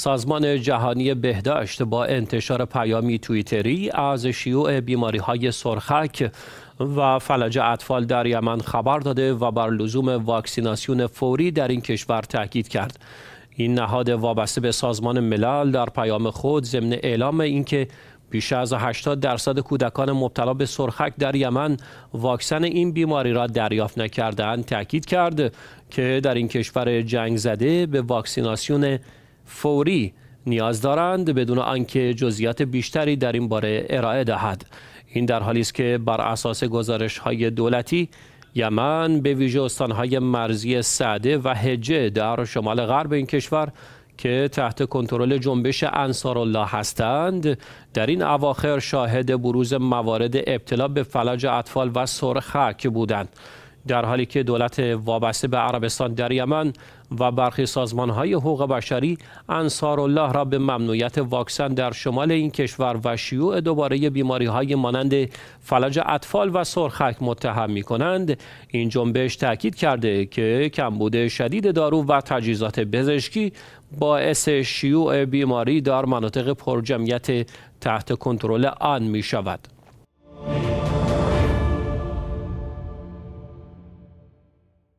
سازمان جهانی بهداشت با انتشار پیامی توییتری از شیوع بیماری های سرخک و فلج اطفال در یمن خبر داده و بر لزوم واکسیناسیون فوری در این کشور تاکید کرد این نهاد وابسته به سازمان ملل در پیام خود ضمن اعلام اینکه بیش از 80 درصد کودکان مبتلا به سرخک در یمن واکسن این بیماری را دریافت نکردند تاکید کرد که در این کشور جنگ زده به واکسیناسیون فوری نیاز دارند بدون آنکه جزئیات بیشتری در این باره ارائه دهد این در حالی است که بر اساس گزارش های دولتی یمن به ویژه استانهای مرزی سعده و هجه در شمال غرب این کشور که تحت کنترل جنبش انصار الله هستند در این اواخر شاهد بروز موارد ابتلا به فلج اطفال و سرخک بودند در حالی که دولت وابسته به عربستان در یمن و برخی سازمان های حقوق بشری انصار الله را به ممنوعیت واکسن در شمال این کشور و شیوع دوباره بیماری های مانند فلج اطفال و سرخک متهم می کنند این جنبش تاکید کرده که کمبود شدید دارو و تجهیزات پزشکی باعث شیوع بیماری در مناطق پرجمعیت تحت کنترل آن می شود